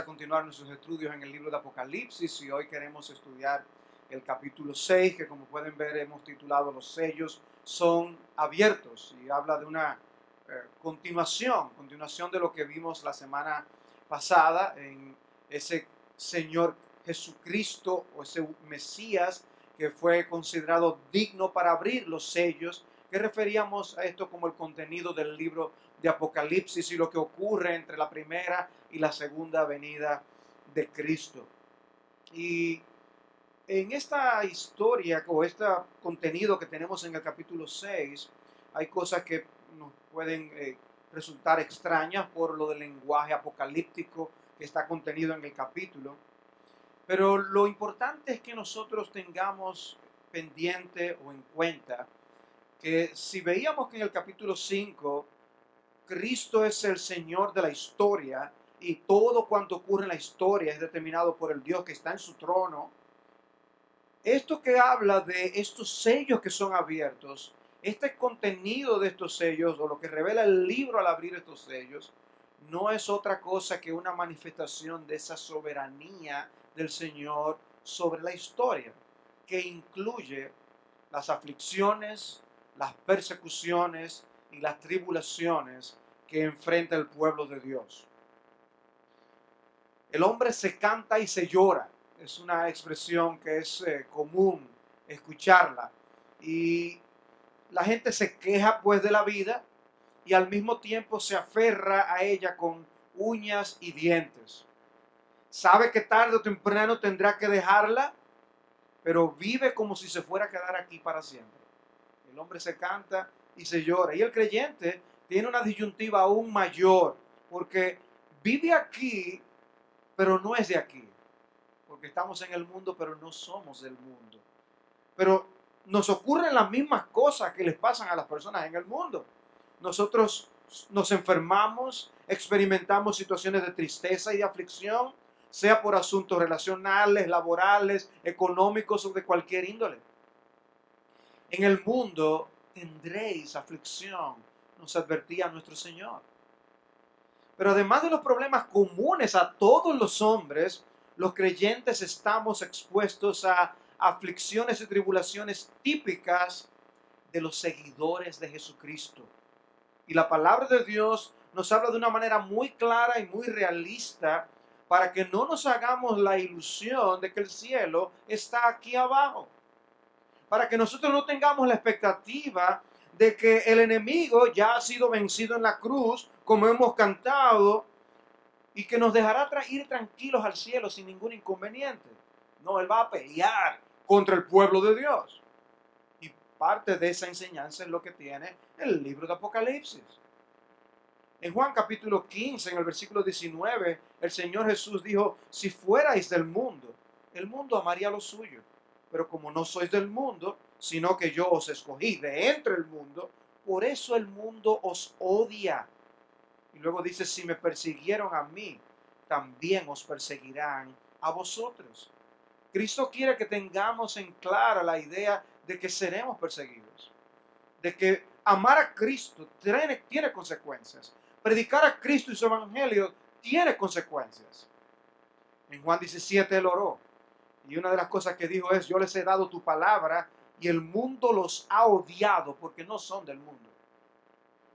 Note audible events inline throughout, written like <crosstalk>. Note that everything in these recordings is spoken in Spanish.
a continuar nuestros estudios en el libro de Apocalipsis y hoy queremos estudiar el capítulo 6, que como pueden ver hemos titulado Los sellos son abiertos y habla de una eh, continuación, continuación de lo que vimos la semana pasada en ese Señor Jesucristo o ese Mesías que fue considerado digno para abrir los sellos, que referíamos a esto como el contenido del libro de Apocalipsis y lo que ocurre entre la primera y la segunda venida de Cristo. Y en esta historia o este contenido que tenemos en el capítulo 6, hay cosas que nos pueden eh, resultar extrañas por lo del lenguaje apocalíptico que está contenido en el capítulo. Pero lo importante es que nosotros tengamos pendiente o en cuenta que si veíamos que en el capítulo 5 Cristo es el Señor de la historia, y todo cuanto ocurre en la historia es determinado por el Dios que está en su trono. Esto que habla de estos sellos que son abiertos, este contenido de estos sellos o lo que revela el libro al abrir estos sellos, no es otra cosa que una manifestación de esa soberanía del Señor sobre la historia, que incluye las aflicciones, las persecuciones y las tribulaciones que enfrenta el pueblo de Dios. El hombre se canta y se llora. Es una expresión que es eh, común escucharla. Y la gente se queja pues de la vida y al mismo tiempo se aferra a ella con uñas y dientes. Sabe que tarde o temprano tendrá que dejarla, pero vive como si se fuera a quedar aquí para siempre. El hombre se canta y se llora. Y el creyente tiene una disyuntiva aún mayor, porque vive aquí pero no es de aquí. Porque estamos en el mundo, pero no somos del mundo. Pero nos ocurren las mismas cosas que les pasan a las personas en el mundo. Nosotros nos enfermamos, experimentamos situaciones de tristeza y aflicción, sea por asuntos relacionales, laborales, económicos o de cualquier índole. En el mundo tendréis aflicción, nos advertía nuestro Señor. Pero además de los problemas comunes a todos los hombres, los creyentes estamos expuestos a aflicciones y tribulaciones típicas de los seguidores de Jesucristo. Y la palabra de Dios nos habla de una manera muy clara y muy realista para que no nos hagamos la ilusión de que el cielo está aquí abajo. Para que nosotros no tengamos la expectativa de que el enemigo ya ha sido vencido en la cruz como hemos cantado, y que nos dejará ir tranquilos al cielo sin ningún inconveniente. No, Él va a pelear contra el pueblo de Dios. Y parte de esa enseñanza es lo que tiene el libro de Apocalipsis. En Juan capítulo 15, en el versículo 19, el Señor Jesús dijo, si fuerais del mundo, el mundo amaría lo suyo. Pero como no sois del mundo, sino que yo os escogí de entre el mundo, por eso el mundo os odia y luego dice, si me persiguieron a mí, también os perseguirán a vosotros. Cristo quiere que tengamos en clara la idea de que seremos perseguidos, de que amar a Cristo tiene, tiene consecuencias, predicar a Cristo y su evangelio tiene consecuencias. En Juan 17 él oró y una de las cosas que dijo es, yo les he dado tu palabra y el mundo los ha odiado porque no son del mundo.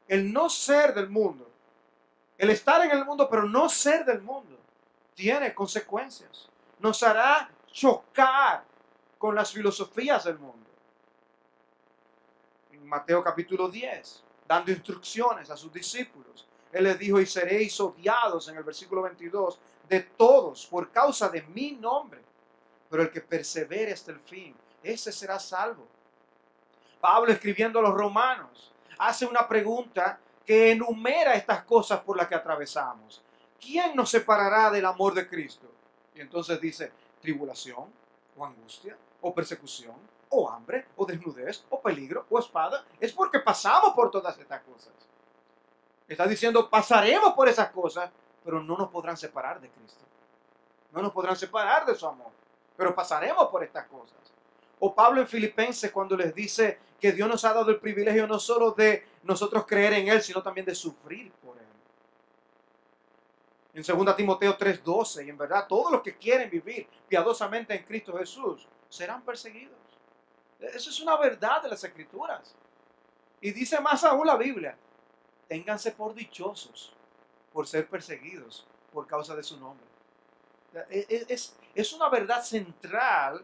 El no ser del mundo el estar en el mundo, pero no ser del mundo, tiene consecuencias. Nos hará chocar con las filosofías del mundo. En Mateo capítulo 10, dando instrucciones a sus discípulos, Él les dijo, y seréis odiados en el versículo 22 de todos por causa de mi nombre. Pero el que persevere hasta el fin, ese será salvo. Pablo escribiendo a los romanos hace una pregunta que enumera estas cosas por las que atravesamos. ¿Quién nos separará del amor de Cristo? Y entonces dice, tribulación o angustia o persecución o hambre o desnudez o peligro o espada. Es porque pasamos por todas estas cosas. Está diciendo, pasaremos por esas cosas, pero no nos podrán separar de Cristo. No nos podrán separar de su amor, pero pasaremos por estas cosas. O Pablo en Filipenses cuando les dice que Dios nos ha dado el privilegio no solo de nosotros creer en Él, sino también de sufrir por Él. En 2 Timoteo 3:12, y en verdad todos los que quieren vivir piadosamente en Cristo Jesús serán perseguidos. Eso es una verdad de las escrituras. Y dice más aún la Biblia, ténganse por dichosos por ser perseguidos por causa de su nombre. E, e, es, una verdad central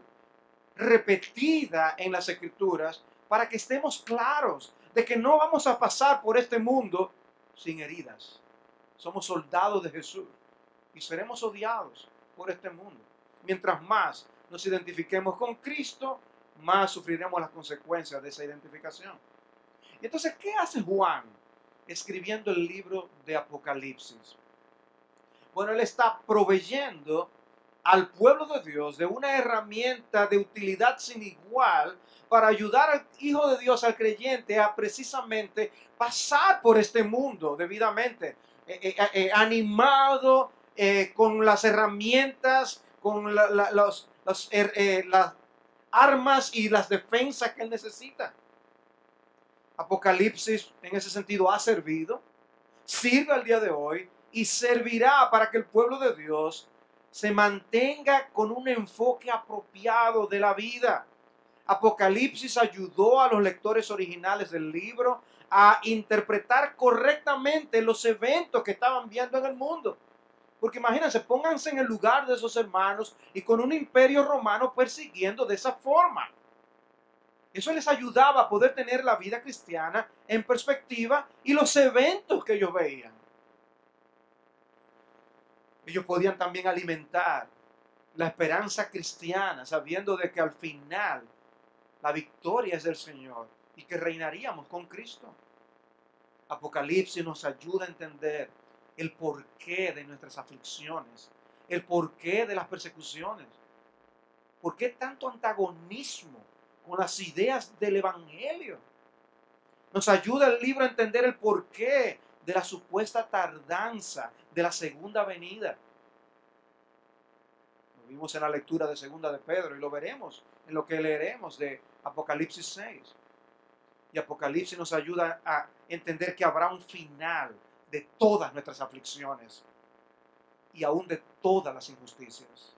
repetida en las escrituras para que estemos claros de que no vamos a pasar por este mundo sin heridas. Somos soldados de Jesús y seremos odiados por este mundo. Mientras más nos identifiquemos con Cristo, más sufriremos las consecuencias de esa identificación. entonces, ¿qué hace Juan escribiendo el libro de Apocalipsis? Bueno, él está proveyendo al pueblo de Dios de una herramienta de utilidad sin igual para ayudar al Hijo de Dios, al creyente, a precisamente pasar por este mundo debidamente, eh, eh, eh, animado con las herramientas, con er, las armas y las defensas que él necesita. Apocalipsis en ese sentido ha servido, sirve al día de hoy y servirá para que el pueblo de Dios se mantenga con un enfoque apropiado de la vida. Apocalipsis ayudó a los lectores originales del libro a interpretar correctamente los eventos que estaban viendo en el mundo. Porque imagínense, pónganse en el lugar de esos hermanos y con un imperio romano persiguiendo de esa forma. Eso les ayudaba a poder tener la vida cristiana en perspectiva y los eventos que ellos veían ellos podían también alimentar la esperanza cristiana, sabiendo de que al final la victoria es del Señor y que reinaríamos con Cristo. Apocalipsis nos ayuda a entender el porqué de nuestras aflicciones, el porqué de las persecuciones. ¿Por qué tanto antagonismo con las ideas del Evangelio? Nos ayuda el libro a entender el porqué de la supuesta tardanza de la segunda venida. Lo vimos en la lectura de segunda de Pedro y lo veremos en lo que leeremos de Apocalipsis 6. Y Apocalipsis nos ayuda a entender que habrá un final de todas nuestras aflicciones y aún de todas las injusticias.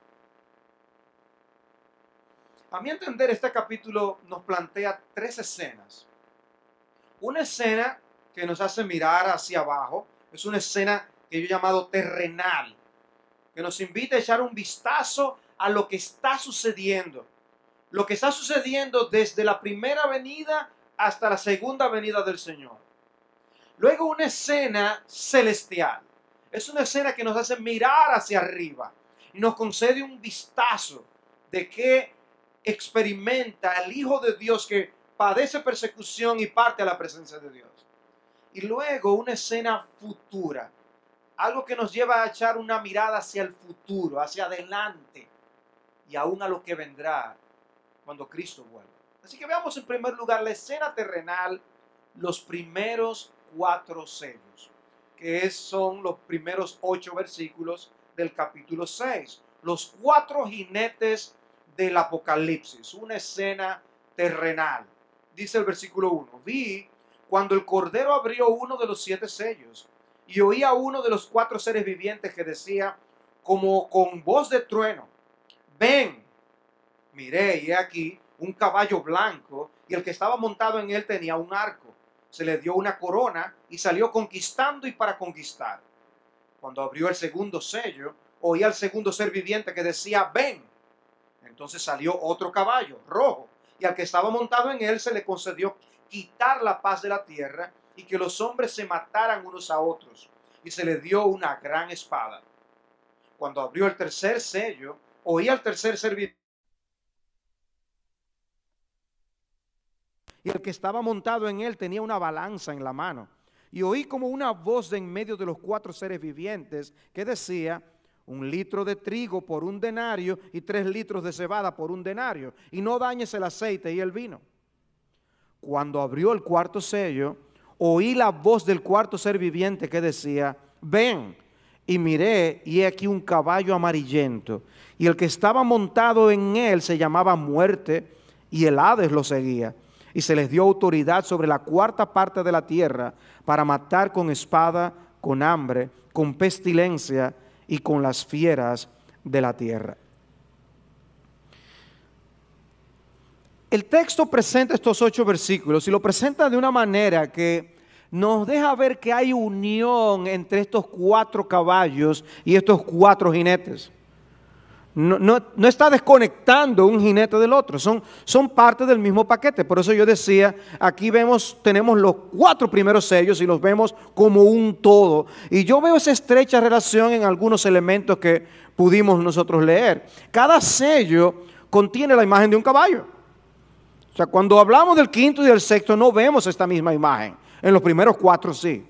A mi entender, este capítulo nos plantea tres escenas. Una escena que nos hace mirar hacia abajo. Es una escena que yo he llamado terrenal, que nos invita a echar un vistazo a lo que está sucediendo. Lo que está sucediendo desde la primera venida hasta la segunda venida del Señor. Luego una escena celestial. Es una escena que nos hace mirar hacia arriba y nos concede un vistazo de qué experimenta el Hijo de Dios que padece persecución y parte a la presencia de Dios y luego una escena futura. Algo que nos lleva a echar una mirada hacia el futuro, hacia adelante y aún a lo que vendrá cuando Cristo vuelva. Así que veamos en primer lugar la escena terrenal, los primeros cuatro sellos, que son los primeros ocho versículos del capítulo 6. Los cuatro jinetes del Apocalipsis, una escena terrenal. Dice el versículo 1, vi cuando el Cordero abrió uno de los siete sellos y oía a uno de los cuatro seres vivientes que decía, como con voz de trueno, ven, miré y he aquí un caballo blanco y el que estaba montado en él tenía un arco. Se le dio una corona y salió conquistando y para conquistar. Cuando abrió el segundo sello, oía al segundo ser viviente que decía, ven. Entonces salió otro caballo rojo y al que estaba montado en él se le concedió quitar la paz de la tierra y que los hombres se mataran unos a otros. Y se le dio una gran espada. Cuando abrió el tercer sello, oí al tercer servidor. Y el que estaba montado en él tenía una balanza en la mano. Y oí como una voz de en medio de los cuatro seres vivientes que decía, un litro de trigo por un denario y tres litros de cebada por un denario, y no dañes el aceite y el vino cuando abrió el cuarto sello, oí la voz del cuarto ser viviente que decía, ven, y miré, y he aquí un caballo amarillento, y el que estaba montado en él se llamaba muerte, y el Hades lo seguía, y se les dio autoridad sobre la cuarta parte de la tierra para matar con espada, con hambre, con pestilencia y con las fieras de la tierra. el texto presenta estos ocho versículos y lo presenta de una manera que nos deja ver que hay unión entre estos cuatro caballos y estos cuatro jinetes. No, está desconectando un jinete del otro, son, son parte del mismo paquete. Por eso yo decía, aquí vemos, tenemos los cuatro primeros sellos y los vemos como un todo. Y yo veo esa estrecha relación en algunos elementos que pudimos nosotros leer. Cada sello contiene la imagen de un caballo. O sea, cuando hablamos del quinto y del sexto no vemos esta misma imagen. En los primeros cuatro sí.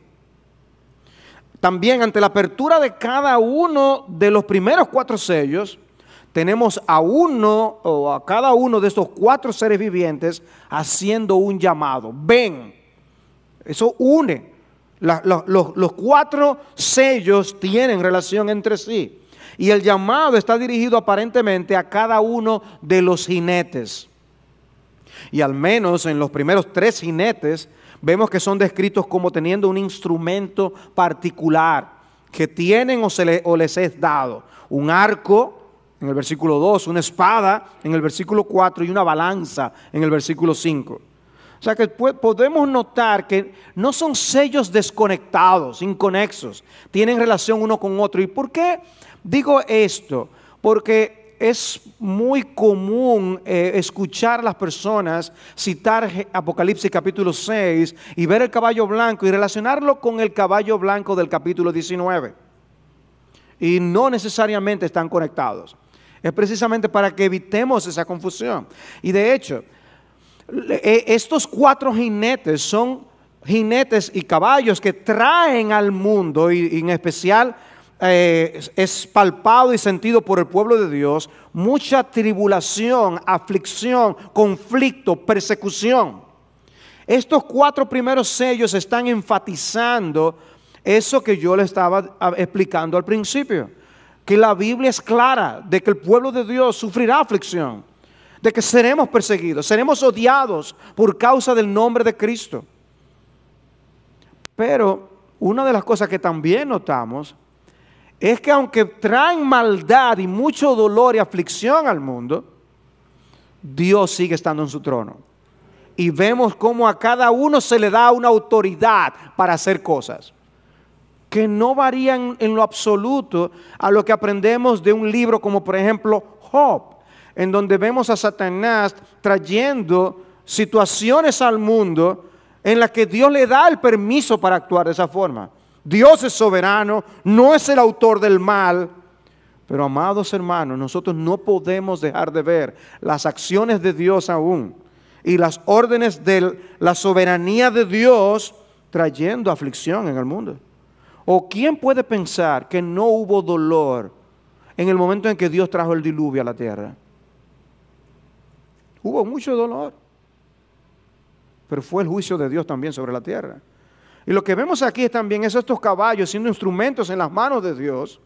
También ante la apertura de cada uno de los primeros cuatro sellos, tenemos a uno o a cada uno de estos cuatro seres vivientes haciendo un llamado. Ven. Eso une. los cuatro sellos tienen relación entre sí. Y el llamado está dirigido aparentemente a cada uno de los jinetes. Y al menos en los primeros tres jinetes vemos que son descritos como teniendo un instrumento particular que tienen o, se les es dado. Un arco en el versículo 2, una espada en el versículo 4 y una balanza en el versículo 5. O sea que podemos notar que no son sellos desconectados, inconexos, tienen relación uno con otro. ¿Y por qué digo esto? Porque es muy común eh, escuchar a las personas citar Apocalipsis capítulo 6 y ver el caballo blanco y relacionarlo con el caballo blanco del capítulo 19. Y no necesariamente están conectados. Es precisamente para que evitemos esa confusión. Y de hecho, e, estos cuatro jinetes son jinetes y caballos que traen al mundo, y, en especial eh, es palpado y sentido por el pueblo de Dios, mucha tribulación, aflicción, conflicto, persecución. Estos cuatro primeros sellos están enfatizando eso que yo le estaba ah, explicando al principio, que la Biblia es clara de que el pueblo de Dios sufrirá aflicción, de que seremos perseguidos, seremos odiados por causa del nombre de Cristo. Pero una de las cosas que también notamos es que aunque traen maldad y mucho dolor y aflicción al mundo, Dios sigue estando en su trono. Y vemos cómo a cada uno se le da una autoridad para hacer cosas que no varían en lo absoluto a lo que aprendemos de un libro como por ejemplo Job, en donde vemos a Satanás trayendo situaciones al mundo en las que Dios le da el permiso para actuar de esa forma. Dios es soberano, no es el autor del mal. Pero amados hermanos, nosotros no podemos dejar de ver las acciones de Dios aún y las órdenes de la soberanía de Dios trayendo aflicción en el mundo. ¿O quién puede pensar que no hubo dolor en el momento en que Dios trajo el diluvio a la tierra? Hubo mucho dolor, pero fue el juicio de Dios también sobre la tierra. Y lo que vemos aquí también es estos caballos siendo instrumentos en las manos de Dios,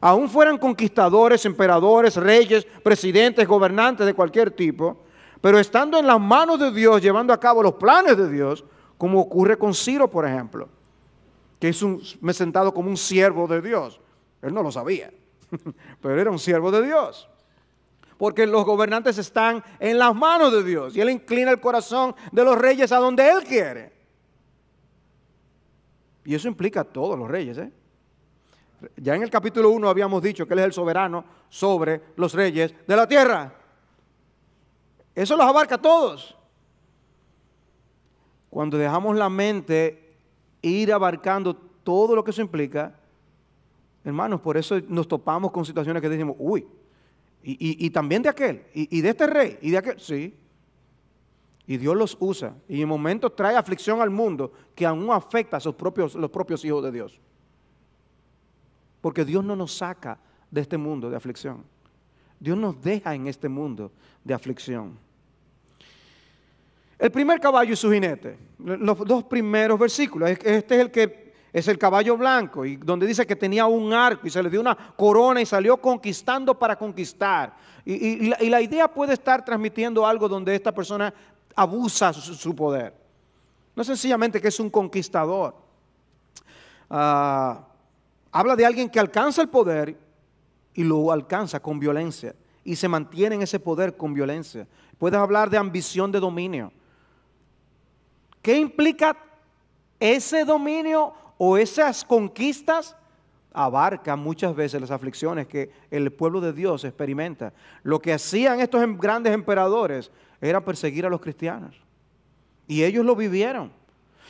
aún fueran conquistadores, emperadores, reyes, presidentes, gobernantes de cualquier tipo, pero estando en las manos de Dios, llevando a cabo los planes de Dios, como ocurre con Ciro, por ejemplo, que es un, me sentado como un siervo de Dios. Él no lo sabía, <laughs> pero era un siervo de Dios. Porque los gobernantes están en las manos de Dios y Él inclina el corazón de los reyes a donde Él quiere. Y eso implica a todos los reyes. ¿eh? Ya en el capítulo 1 habíamos dicho que Él es el soberano sobre los reyes de la tierra. Eso los abarca a todos. Cuando dejamos la mente ir abarcando todo lo que eso implica, hermanos, por eso nos topamos con situaciones que decimos, uy, y, también de aquel, y, y de este rey, y de aquel, sí, y Dios los usa. Y en momentos trae aflicción al mundo que aún afecta a sus propios, los propios hijos de Dios. Porque Dios no nos saca de este mundo de aflicción. Dios nos deja en este mundo de aflicción. El primer caballo y su jinete. Los dos primeros versículos. Este es el que es el caballo blanco, y donde dice que tenía un arco y se le dio una corona y salió conquistando para conquistar. y, la idea puede estar transmitiendo algo donde esta persona abusa su, poder. No sencillamente que es un conquistador. Ah, habla de alguien que alcanza el poder y lo alcanza con violencia y se mantiene en ese poder con violencia. Puedes hablar de ambición de dominio. ¿Qué implica ese dominio o esas conquistas? Abarca muchas veces las aflicciones que el pueblo de Dios experimenta. Lo que hacían estos em-, grandes emperadores era perseguir a los cristianos. Y ellos lo vivieron.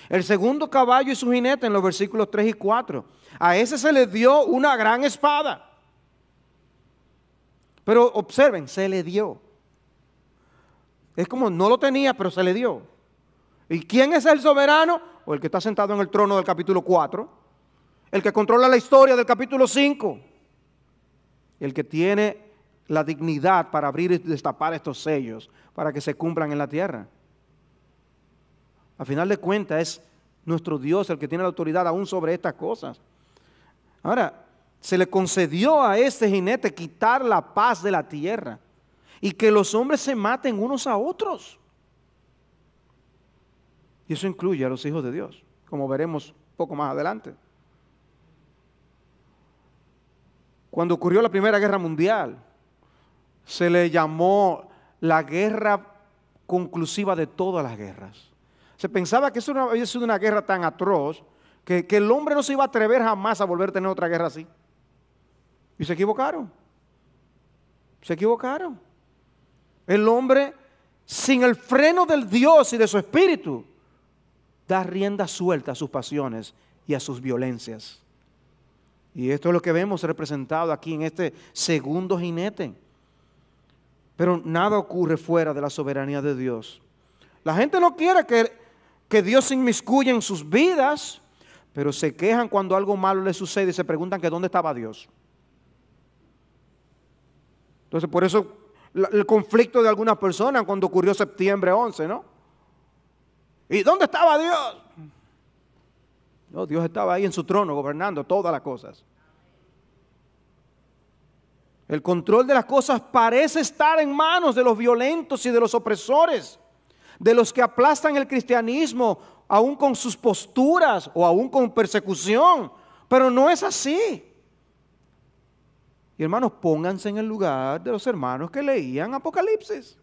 El segundo caballo y su jinete en los versículos 3 y 4. A ese se le dio una gran espada. Pero observen, se le dio. Es como no lo tenía, pero se le dio. ¿Y quién es el soberano? O el que está sentado en el trono del capítulo 4. El que controla la historia del capítulo 5. El que tiene la dignidad para abrir y destapar estos sellos para que se cumplan en la tierra. A final de cuentas es nuestro Dios el que tiene la autoridad aún sobre estas cosas. Ahora, se le concedió a este jinete quitar la paz de la tierra y que los hombres se maten unos a otros. Y eso incluye a los hijos de Dios, como veremos poco más adelante. Cuando ocurrió la Primera Guerra Mundial, se le llamó la guerra conclusiva de todas las guerras. Se pensaba que eso había sido una guerra tan atroz que, que el hombre no se iba a atrever jamás a volver a tener otra guerra así. Y se equivocaron. Se equivocaron. El hombre, sin el freno del Dios y de su espíritu, da rienda suelta a sus pasiones y a sus violencias. Y esto es lo que vemos representado aquí en este segundo jinete. Pero nada ocurre fuera de la soberanía de Dios. La gente no quiere que, Dios se inmiscuya en sus vidas, pero se quejan cuando algo malo les sucede y se preguntan que dónde estaba Dios. Entonces, por eso el conflicto de algunas personas cuando ocurrió septiembre 11, ¿no? ¿Y dónde estaba Dios? No, Dios estaba ahí en su trono gobernando todas las cosas. El control de las cosas parece estar en manos de los violentos y de los opresores, de los que aplastan el cristianismo aún con sus posturas o aún con persecución, pero no es así. Y hermanos, pónganse en el lugar de los hermanos que leían Apocalipsis.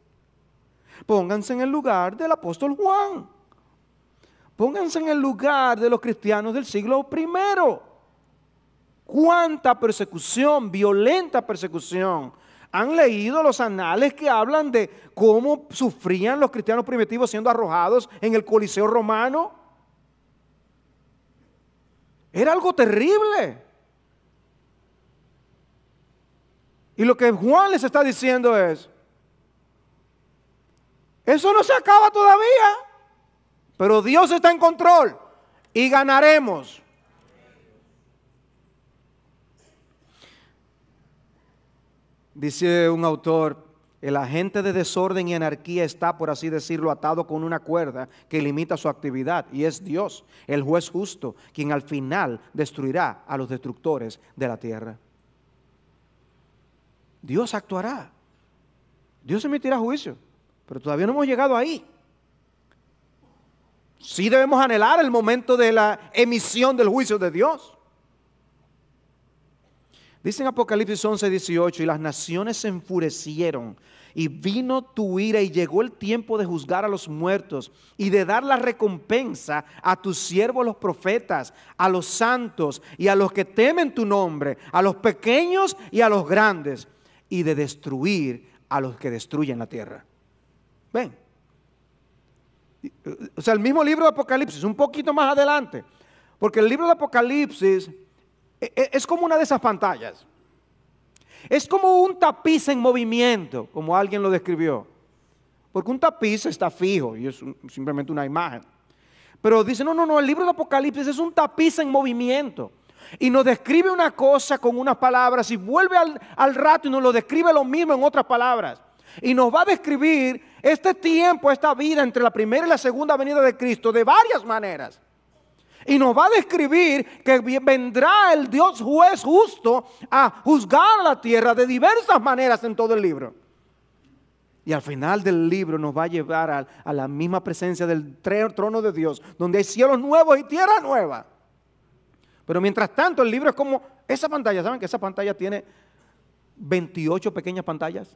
Pónganse en el lugar del apóstol Juan. Pónganse en el lugar de los cristianos del siglo primero cuánta persecución, violenta persecución. Han leído los anales que hablan de cómo sufrían los cristianos primitivos siendo arrojados en el Coliseo romano. Era algo terrible. Y lo que Juan les está diciendo es, eso no se acaba todavía, pero Dios está en control y ganaremos. Dice un autor, el agente de desorden y anarquía está, por así decirlo, atado con una cuerda que limita su actividad y es Dios, el juez justo, quien al final destruirá a los destructores de la tierra. Dios actuará. Dios emitirá juicio, pero todavía no hemos llegado ahí. Sí debemos anhelar el momento de la emisión del juicio de Dios. Dice en Apocalipsis 11, 18, y las naciones se enfurecieron y vino tu ira y llegó el tiempo de juzgar a los muertos y de dar la recompensa a tus siervos los profetas, a los santos y a los que temen tu nombre, a los pequeños y a los grandes, y de destruir a los que destruyen la tierra. Ven. O sea, el mismo libro de Apocalipsis, un poquito más adelante, porque el libro de Apocalipsis e, e, es como una de esas pantallas. Es como un tapiz en movimiento, como alguien lo describió. Porque un tapiz está fijo y es simplemente una imagen. Pero dice, no, no, no, el libro de Apocalipsis es un tapiz en movimiento. Y nos describe una cosa con unas palabras y vuelve al, al rato y nos lo describe lo mismo en otras palabras. Y nos va a describir este tiempo, esta vida entre la primera y la segunda venida de Cristo de varias maneras. Y nos va a describir que vendrá el Dios juez justo a juzgar la tierra de diversas maneras en todo el libro. Y al final del libro nos va a llevar a, la misma presencia del trono de Dios, donde hay cielos nuevos y tierra nueva. Pero mientras tanto, el libro es como esa pantalla. ¿Saben que esa pantalla tiene 28 pequeñas pantallas?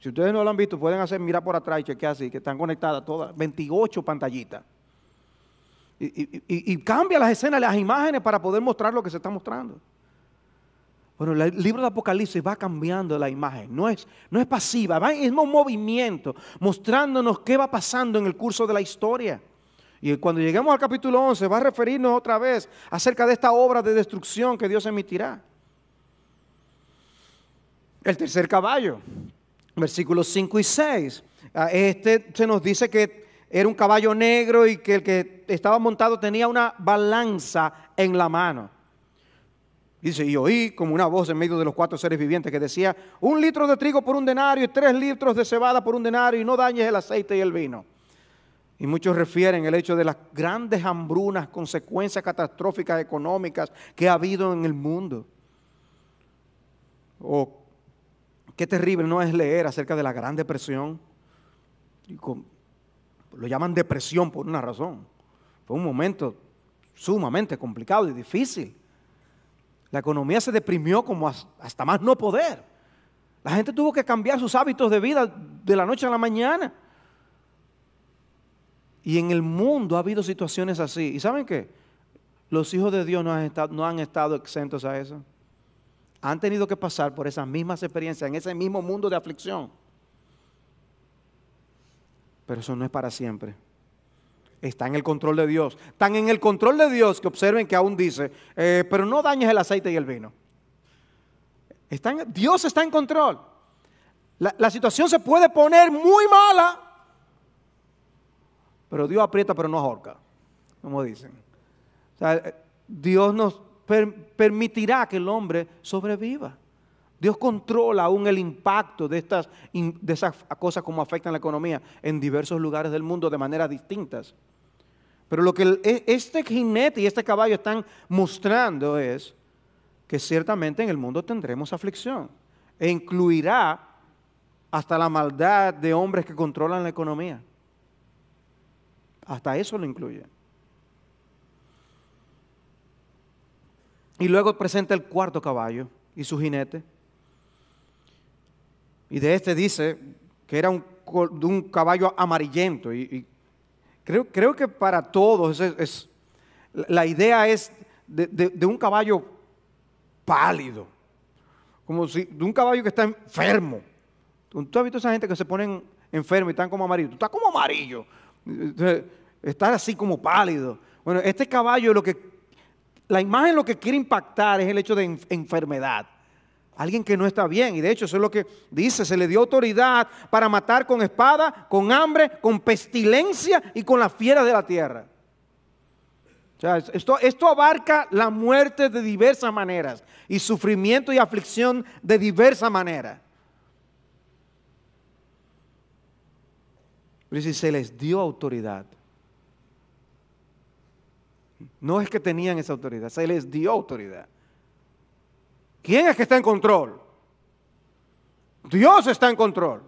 Si ustedes no lo han visto, pueden hacer mirar por atrás y chequear así, que están conectadas todas, 28 pantallitas. Y, cambia las escenas, las imágenes para poder mostrar lo que se está mostrando. Bueno, el libro de Apocalipsis va cambiando la imagen, no es, no es pasiva, va en un movimiento, mostrándonos qué va pasando en el curso de la historia. Y cuando lleguemos al capítulo 11 va a referirnos otra vez acerca de esta obra de destrucción que Dios emitirá. El tercer caballo, versículos 5 y 6. Ah, este se nos dice que era un caballo negro y que el que estaba montado tenía una balanza en la mano. Dice, y oí como una voz en medio de los cuatro seres vivientes que decía, un litro de trigo por un denario y tres litros de cebada por un denario y no dañes el aceite y el vino. Y muchos refieren el hecho de las grandes hambrunas, consecuencias catastróficas económicas que ha habido en el mundo. O oh, qué terrible no es leer acerca de la Gran Depresión. Lo llaman depresión por una razón. Fue un momento sumamente complicado y difícil. La economía se deprimió como hasta más no poder. La gente tuvo que cambiar sus hábitos de vida de la noche a la mañana. Y en el mundo ha habido situaciones así. ¿Y saben qué? Los hijos de Dios no han estado, no han estado exentos a eso. Han tenido que pasar por esas mismas experiencias, en ese mismo mundo de aflicción. Pero eso no es para siempre. Está en el control de Dios. están en el control de Dios que observen que aún dice, eh, pero no dañes el aceite y el vino. Dios está en control. La, situación se puede poner muy mala, pero Dios aprieta pero no ahorca, como dicen. Eh, Dios nos permitirá que el hombre sobreviva. Dios controla aún el impacto de, estas, esas cosas como afectan la economía en diversos lugares del mundo de maneras distintas. Pero lo que e, este jinete y este caballo están mostrando es que ciertamente en el mundo tendremos aflicción e incluirá hasta la maldad de hombres que controlan la economía. Hasta eso lo incluye. Y luego presenta el cuarto caballo y su jinete. Y de este dice que era de un caballo amarillento. Y, creo, creo, que para todos es, la idea es de, un caballo pálido, como si, de un caballo que está enfermo. Tú has visto a esa gente que se ponen enfermo y están como amarillos? Tú estás como amarillo. Estás así como pálido. Bueno, este caballo lo que la imagen lo que quiere impactar es el hecho de enfermedad. Alguien que no está bien. Y de hecho eso es lo que dice. Se le dio autoridad para matar con espada, con hambre, con pestilencia y con las fieras de la tierra. esto, esto abarca la muerte de diversas maneras y sufrimiento y aflicción de diversas maneras. Pero si se les dio autoridad, no es que tenían esa autoridad, se les dio autoridad. ¿Quién es que está en control? Dios está en control.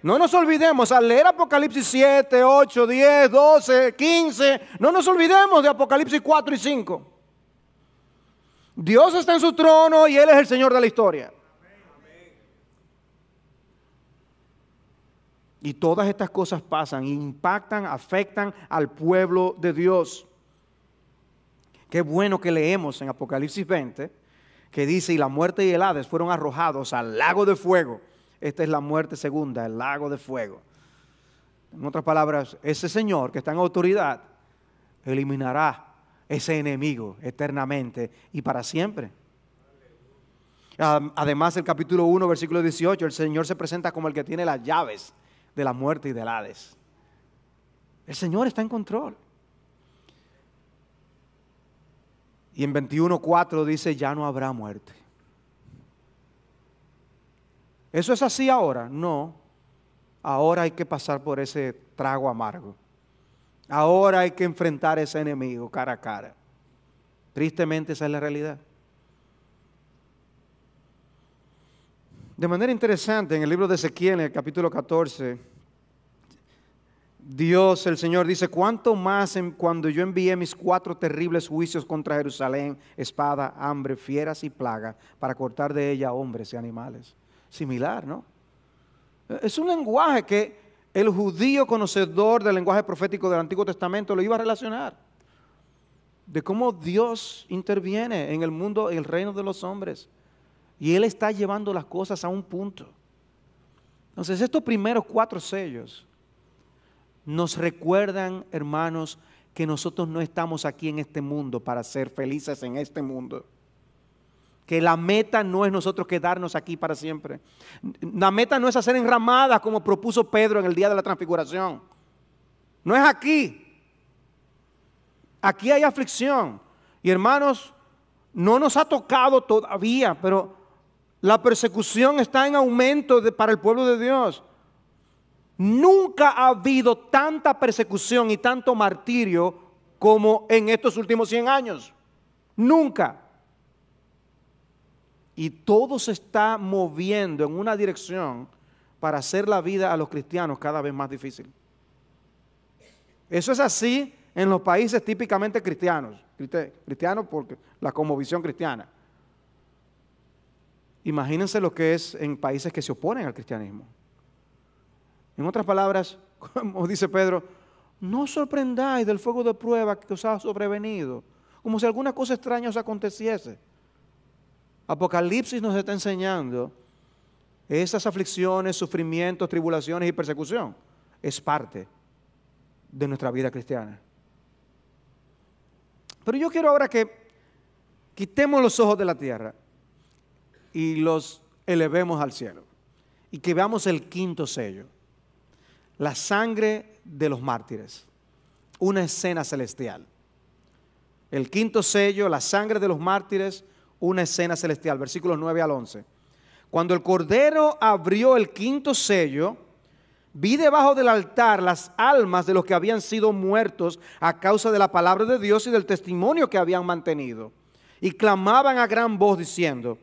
No nos olvidemos, al leer Apocalipsis 7, 8, 10, 12, 15, no nos olvidemos de Apocalipsis 4 y 5. Dios está en su trono y Él es el Señor de la historia. Y todas estas cosas pasan, impactan, afectan al pueblo de Dios. Qué bueno que leemos en Apocalipsis 20 que dice, y la muerte y el Hades fueron arrojados al lago de fuego. Esta es la muerte segunda, el lago de fuego. En otras palabras, ese Señor que está en autoridad eliminará ese enemigo eternamente y para siempre. Además, el capítulo 1, versículo 18, el Señor se presenta como el que tiene las llaves de la muerte y del Hades. El Señor está en control. Y en 21.4 dice, ya no habrá muerte. ¿Eso es así ahora? No. Ahora hay que pasar por ese trago amargo. Ahora hay que enfrentar a ese enemigo cara a cara. Tristemente esa es la realidad. De manera interesante, en el libro de Ezequiel, en el capítulo 14, Dios, el Señor, dice, ¿cuánto más cuando yo envié mis cuatro terribles juicios contra Jerusalén, espada, hambre, fieras y plaga, para cortar de ella hombres y animales? Similar, ¿no? Es un lenguaje que el judío conocedor del lenguaje profético del Antiguo Testamento lo iba a relacionar. De cómo Dios interviene en el mundo, en el reino de los hombres. Y Él está llevando las cosas a un punto. Entonces, estos primeros cuatro sellos nos recuerdan, hermanos, que nosotros no estamos aquí en este mundo para ser felices en este mundo. Que la meta no es nosotros quedarnos aquí para siempre. La meta no es hacer enramadas como propuso Pedro en el día de la transfiguración. No es aquí. Aquí hay aflicción. Y hermanos, no nos ha tocado todavía, pero la persecución está en aumento para el pueblo de Dios. Nunca ha habido tanta persecución y tanto martirio como en estos últimos 100 años. Nunca. Y todo se está moviendo en una dirección para hacer la vida a los cristianos cada vez más difícil. Eso es así en los países típicamente cristianos, cristianos porque la conmovisión cristiana. Imagínense lo que es en países que se oponen al cristianismo. En otras palabras, <laughs> como dice Pedro, no sorprendáis del fuego de prueba que os ha sobrevenido, como si alguna cosa extraña os aconteciese. Apocalipsis nos está enseñando esas aflicciones, sufrimientos, tribulaciones y persecución. Es parte de nuestra vida cristiana. Pero yo quiero ahora que quitemos los ojos de la tierra y los elevemos al cielo y que veamos el quinto sello la sangre de los mártires, una escena celestial. El quinto sello, la sangre de los mártires, una escena celestial, versículos 9 al 11. Cuando el Cordero abrió el quinto sello, vi debajo del altar las almas de los que habían sido muertos a causa de la palabra de Dios y del testimonio que habían mantenido. Y clamaban a gran voz diciendo,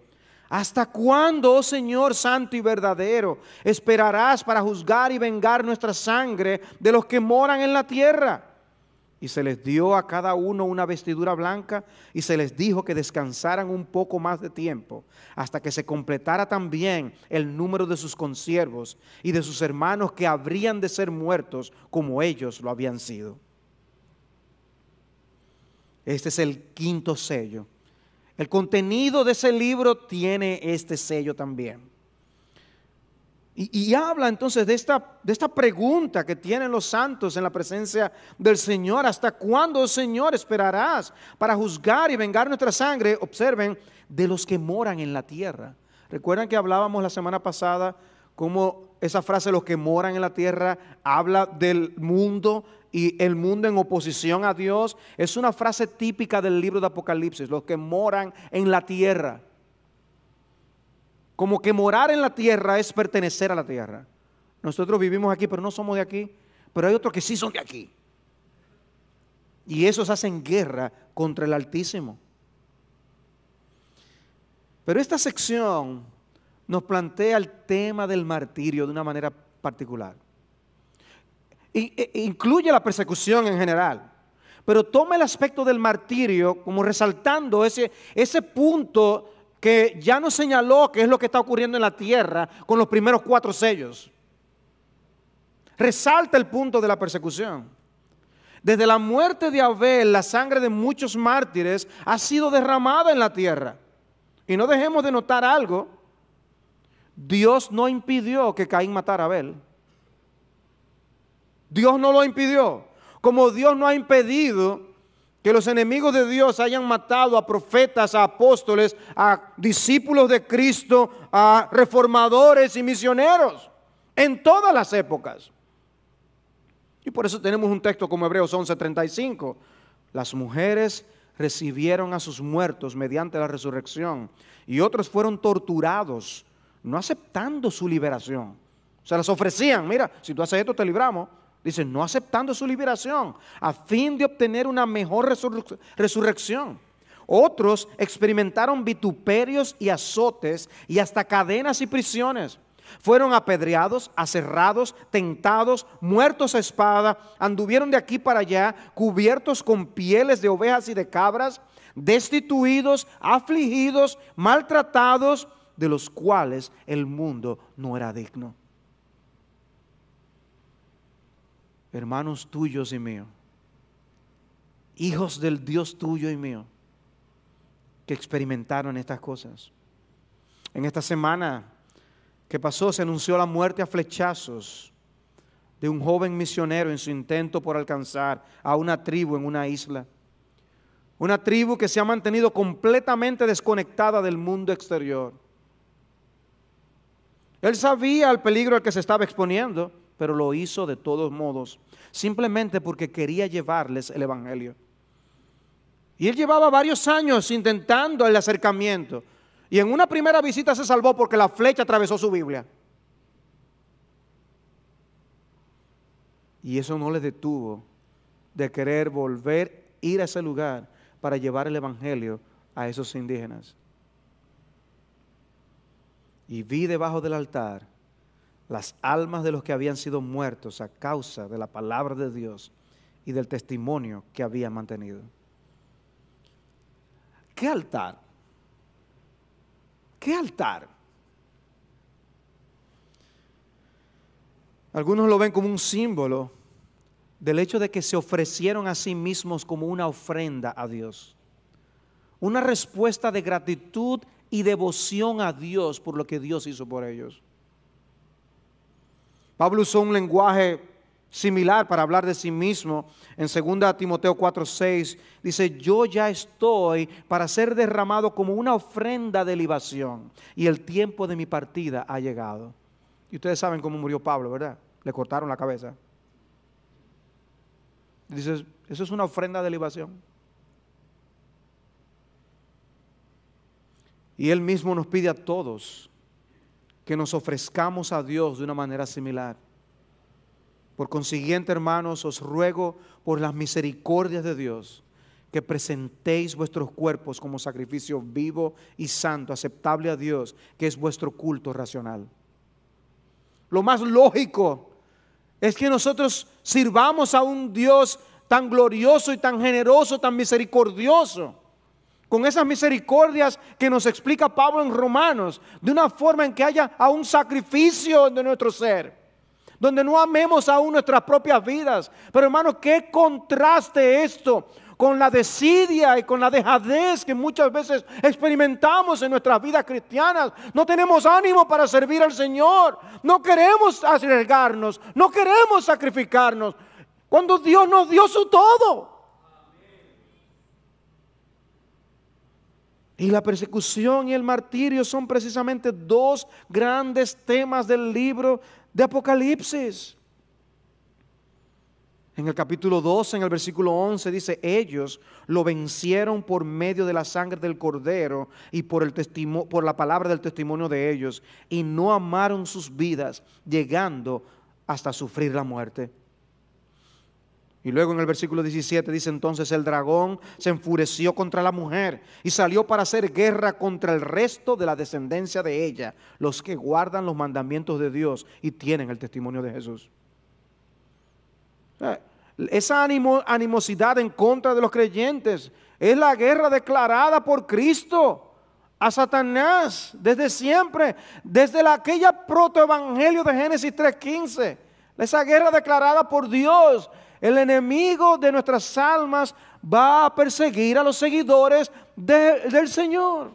¿Hasta cuándo, oh Señor santo y verdadero, esperarás para juzgar y vengar nuestra sangre de los que moran en la tierra? Y se les dio a cada uno una vestidura blanca y se les dijo que descansaran un poco más de tiempo, hasta que se completara también el número de sus consiervos y de sus hermanos que habrían de ser muertos como ellos lo habían sido. Este es el quinto sello el contenido de ese libro tiene este sello también. Y, habla entonces de esta, de esta pregunta que tienen los santos en la presencia del Señor. ¿Hasta cuándo, Señor, esperarás para juzgar y vengar nuestra sangre? Observen, de los que moran en la tierra. Recuerdan que hablábamos la semana pasada como esa frase, los que moran en la tierra, habla del mundo y el mundo en oposición a Dios. Es una frase típica del libro de Apocalipsis, los que moran en la tierra. Como que morar en la tierra es pertenecer a la tierra. Nosotros vivimos aquí, pero no somos de aquí. Pero hay otros que sí son de aquí. Y esos hacen guerra contra el Altísimo. Pero esta sección nos plantea el tema del martirio de una manera particular. E, e incluye la persecución en general, pero toma el aspecto del martirio como resaltando ese, ese punto que ya nos señaló que es lo que está ocurriendo en la tierra con los primeros cuatro sellos. Resalta el punto de la persecución. Desde la muerte de Abel, la sangre de muchos mártires ha sido derramada en la tierra. Y no dejemos de notar algo, Dios no impidió que Caín matara a Abel. Dios no lo impidió. Como Dios no ha impedido que los enemigos de Dios hayan matado a profetas, a apóstoles, a discípulos de Cristo, a reformadores y misioneros en todas las épocas. Y por eso tenemos un texto como Hebreos 11:35. Las mujeres recibieron a sus muertos mediante la resurrección y otros fueron torturados no aceptando su liberación. Se las ofrecían, mira, si tú haces esto te libramos. Dicen, no aceptando su liberación, a fin de obtener una mejor resurrección. Otros experimentaron vituperios y azotes y hasta cadenas y prisiones. Fueron apedreados, aserrados, tentados, muertos a espada, anduvieron de aquí para allá, cubiertos con pieles de ovejas y de cabras, destituidos, afligidos, maltratados, de los cuales el mundo no era digno. Hermanos tuyos y míos, hijos del Dios tuyo y mío, que experimentaron estas cosas. En esta semana que pasó se anunció la muerte a flechazos de un joven misionero en su intento por alcanzar a una tribu en una isla. Una tribu que se ha mantenido completamente desconectada del mundo exterior. Él sabía el peligro al que se estaba exponiendo, pero lo hizo de todos modos, simplemente porque quería llevarles el Evangelio. Y él llevaba varios años intentando el acercamiento. Y en una primera visita se salvó porque la flecha atravesó su Biblia. Y eso no le detuvo de querer volver, ir a ese lugar para llevar el Evangelio a esos indígenas y vi debajo del altar las almas de los que habían sido muertos a causa de la palabra de Dios y del testimonio que habían mantenido. ¿Qué altar? ¿Qué altar? Algunos lo ven como un símbolo del hecho de que se ofrecieron a sí mismos como una ofrenda a Dios, una respuesta de gratitud y devoción a Dios por lo que Dios hizo por ellos. Pablo usó un lenguaje similar para hablar de sí mismo. En 2 Timoteo 4:6 dice, yo ya estoy para ser derramado como una ofrenda de libación y el tiempo de mi partida ha llegado. Y ustedes saben cómo murió Pablo, ¿verdad? Le cortaron la cabeza. dice eso es una ofrenda de libación. Y Él mismo nos pide a todos que nos ofrezcamos a Dios de una manera similar. Por consiguiente, hermanos, os ruego por las misericordias de Dios que presentéis vuestros cuerpos como sacrificio vivo y santo, aceptable a Dios, que es vuestro culto racional. Lo más lógico es que nosotros sirvamos a un Dios tan glorioso y tan generoso, tan misericordioso con esas misericordias que nos explica Pablo en Romanos, de una forma en que haya a un sacrificio de nuestro ser, donde no amemos aún nuestras propias vidas. Pero hermano, qué contraste esto con la desidia y con la dejadez que muchas veces experimentamos en nuestras vidas cristianas. No tenemos ánimo para servir al Señor, no queremos arriesgarnos, no queremos sacrificarnos, cuando Dios nos dio su todo. Y la persecución y el martirio son precisamente dos grandes temas del libro de Apocalipsis. En el capítulo 12, en el versículo 11, dice, ellos lo vencieron por medio de la sangre del cordero y por, el testimonio, por la palabra del testimonio de ellos, y no amaron sus vidas, llegando hasta sufrir la muerte. Y luego en el versículo 17 dice entonces el dragón se enfureció contra la mujer y salió para hacer guerra contra el resto de la descendencia de ella, los que guardan los mandamientos de Dios y tienen el testimonio de Jesús. Esa animosidad en contra de los creyentes es la guerra declarada por Cristo a Satanás desde siempre, desde la, aquella protoevangelio de Génesis 3.15. Esa guerra declarada por Dios el enemigo de nuestras almas va a perseguir a los seguidores del Señor.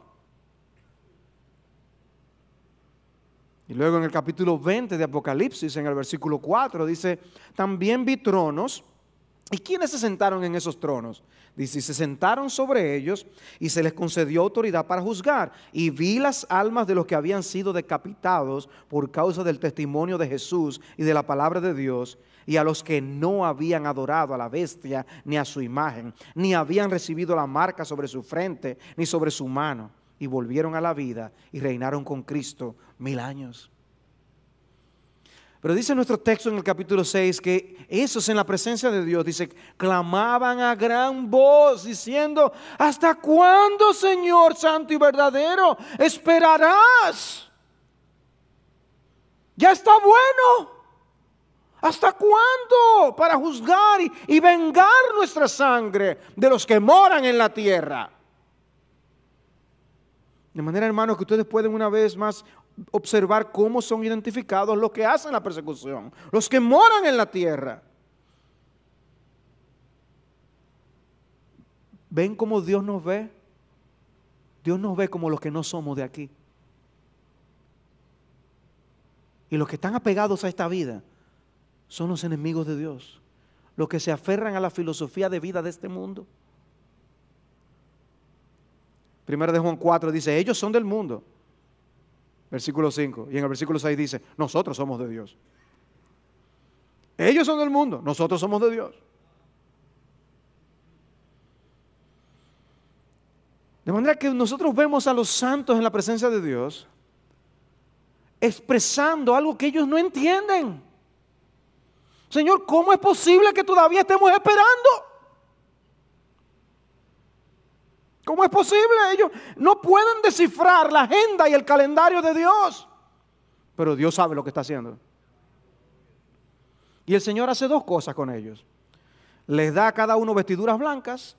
Y luego en el capítulo 20 de Apocalipsis, en el versículo 4, dice, también vi tronos. ¿Y quiénes se sentaron en esos tronos? Dice, se sentaron sobre ellos y se les concedió autoridad para juzgar. Y vi las almas de los que habían sido decapitados por causa del testimonio de Jesús y de la palabra de Dios y a los que no habían adorado a la bestia ni a su imagen, ni habían recibido la marca sobre su frente ni sobre su mano, y volvieron a la vida y reinaron con Cristo mil años. Pero dice nuestro texto en el capítulo 6 que esos en la presencia de Dios, dice, clamaban a gran voz diciendo, ¿hasta cuándo, Señor Santo y verdadero, esperarás? Ya está bueno. ¿Hasta cuándo para juzgar y, vengar nuestra sangre de los que moran en la tierra? De manera, hermanos, que ustedes pueden una vez más observar cómo son identificados los que hacen la persecución, los que moran en la tierra. ¿Ven cómo Dios nos ve? Dios nos ve como los que no somos de aquí. Y los que están apegados a esta vida son los enemigos de Dios, los que se aferran a la filosofía de vida de este mundo. Primero de Juan 4 dice, ellos son del mundo. Versículo 5. Y en el versículo 6 dice, nosotros somos de Dios. Ellos son del mundo, nosotros somos de Dios. De manera que nosotros vemos a los santos en la presencia de Dios expresando algo que ellos no entienden. Señor, ¿cómo es posible que todavía estemos esperando? ¿Cómo es posible? Ellos no pueden descifrar la agenda y el calendario de Dios. Pero Dios sabe lo que está haciendo. Y el Señor hace dos cosas con ellos. Les da a cada uno vestiduras blancas.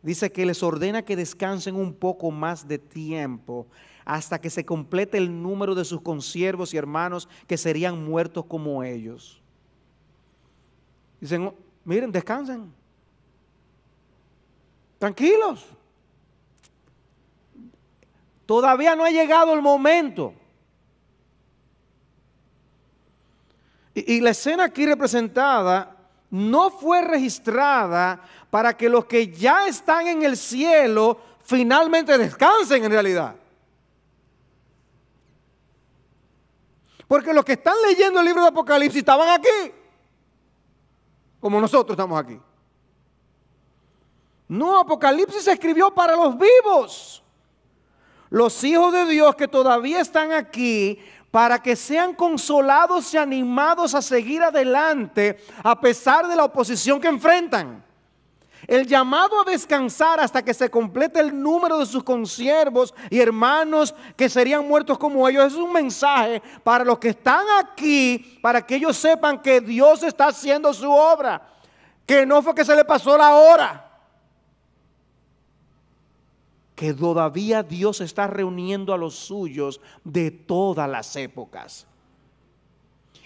Dice que les ordena que descansen un poco más de tiempo hasta que se complete el número de sus consiervos y hermanos que serían muertos como ellos. Dicen, miren, descansen. Tranquilos. Todavía no ha llegado el momento. Y, la escena aquí representada no fue registrada para que los que ya están en el cielo finalmente descansen en realidad. Porque los que están leyendo el libro de Apocalipsis estaban aquí como nosotros estamos aquí. No, Apocalipsis se escribió para los vivos, los hijos de Dios que todavía están aquí, para que sean consolados y animados a seguir adelante a pesar de la oposición que enfrentan. El llamado a descansar hasta que se complete el número de sus consiervos y hermanos que serían muertos como ellos es un mensaje para los que están aquí, para que ellos sepan que Dios está haciendo su obra, que no fue que se le pasó la hora, que todavía Dios está reuniendo a los suyos de todas las épocas.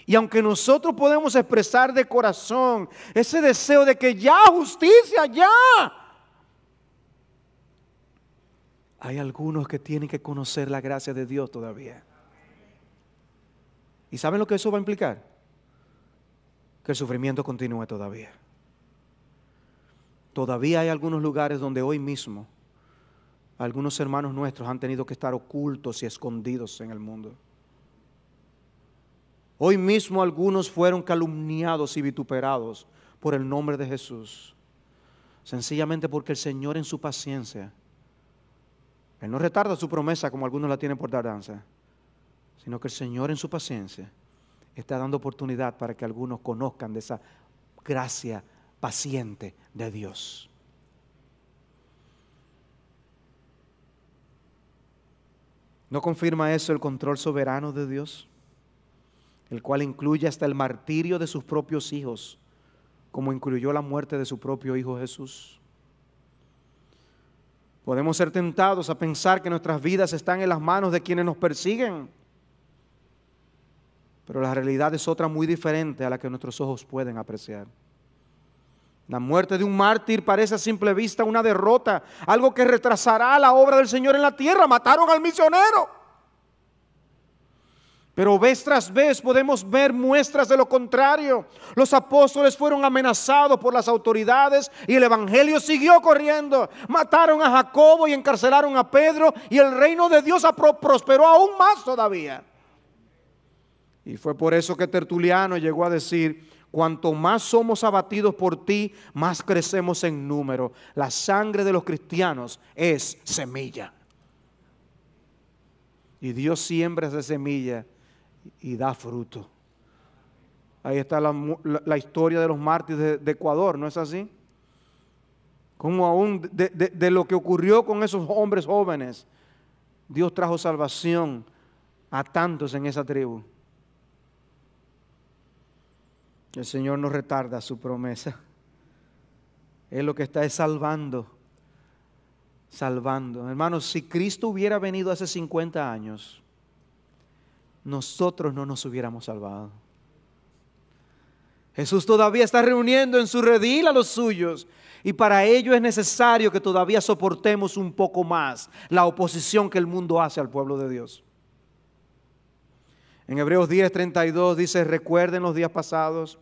Y aunque nosotros podemos expresar de corazón ese deseo de que ya justicia, ya, hay algunos que tienen que conocer la gracia de Dios todavía. ¿Y saben lo que eso va a implicar? Que el sufrimiento continúe todavía. Todavía hay algunos lugares donde hoy mismo algunos hermanos nuestros han tenido que estar ocultos y escondidos en el mundo. Hoy mismo algunos fueron calumniados y vituperados por el nombre de Jesús. Sencillamente porque el Señor en su paciencia, Él no retarda su promesa como algunos la tienen por tardanza, sino que el Señor en su paciencia está dando oportunidad para que algunos conozcan de esa gracia paciente de Dios. ¿No confirma eso el control soberano de Dios? el cual incluye hasta el martirio de sus propios hijos, como incluyó la muerte de su propio Hijo Jesús. Podemos ser tentados a pensar que nuestras vidas están en las manos de quienes nos persiguen, pero la realidad es otra muy diferente a la que nuestros ojos pueden apreciar. La muerte de un mártir parece a simple vista una derrota, algo que retrasará la obra del Señor en la tierra. Mataron al misionero. Pero vez tras vez podemos ver muestras de lo contrario. Los apóstoles fueron amenazados por las autoridades y el Evangelio siguió corriendo. Mataron a Jacobo y encarcelaron a Pedro y el reino de Dios prosperó aún más todavía. Y fue por eso que Tertuliano llegó a decir, cuanto más somos abatidos por ti, más crecemos en número. La sangre de los cristianos es semilla. Y Dios siembra esa semilla y da fruto. Ahí está la, historia de los mártires de, Ecuador, ¿no es así? Como aún de, lo que ocurrió con esos hombres jóvenes, Dios trajo salvación a tantos en esa tribu. El Señor no retarda su promesa. Él lo que está es salvando. Salvando. Hermanos, si Cristo hubiera venido hace 50 años, nosotros no nos hubiéramos salvado. Jesús todavía está reuniendo en su redil a los suyos y para ello es necesario que todavía soportemos un poco más la oposición que el mundo hace al pueblo de Dios. En Hebreos 10:32 dice, recuerden los días pasados,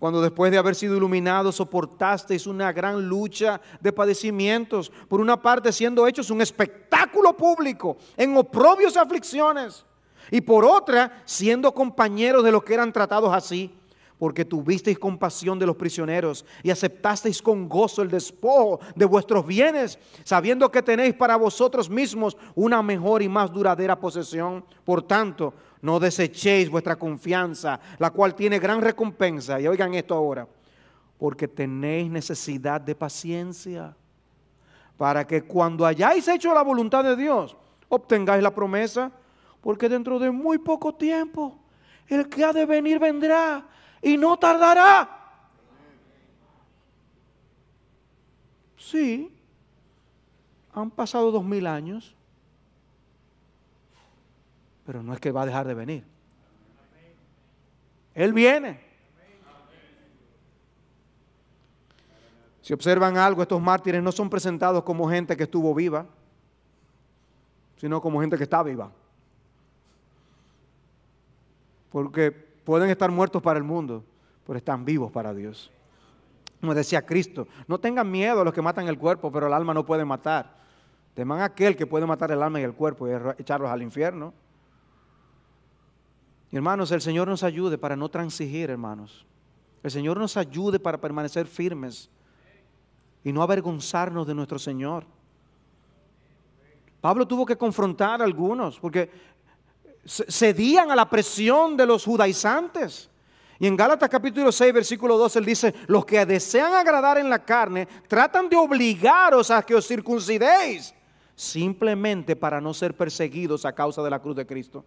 cuando después de haber sido iluminados soportasteis una gran lucha de padecimientos, por una parte siendo hechos un espectáculo público en oprobios y aflicciones y por otra, siendo compañeros de los que eran tratados así, porque tuvisteis compasión de los prisioneros y aceptasteis con gozo el despojo de vuestros bienes, sabiendo que tenéis para vosotros mismos una mejor y más duradera posesión. Por tanto, no desechéis vuestra confianza, la cual tiene gran recompensa. Y oigan esto ahora, porque tenéis necesidad de paciencia, para que cuando hayáis hecho la voluntad de Dios, obtengáis la promesa porque dentro de muy poco tiempo el que ha de venir vendrá y no tardará. Sí, han pasado dos mil años, pero no es que va a dejar de venir. Él viene. Si observan algo, estos mártires no son presentados como gente que estuvo viva, sino como gente que está viva porque pueden estar muertos para el mundo, pero están vivos para Dios. Como decía Cristo, no tengan miedo a los que matan el cuerpo, pero el alma no puede matar. Teman a aquel que puede matar el alma y el cuerpo y echarlos al infierno. hermanos, el Señor nos ayude para no transigir, hermanos. El Señor nos ayude para permanecer firmes y no avergonzarnos de nuestro Señor. Pablo tuvo que confrontar a algunos, porque cedían a la presión de los judaizantes. Y en Gálatas capítulo 6, versículo 12, él dice, los que desean agradar en la carne tratan de obligaros a que os circuncidéis, simplemente para no ser perseguidos a causa de la cruz de Cristo.